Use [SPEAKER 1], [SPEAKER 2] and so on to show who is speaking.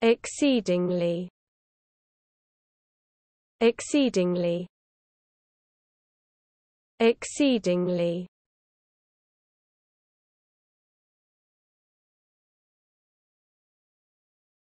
[SPEAKER 1] exceedingly exceedingly exceedingly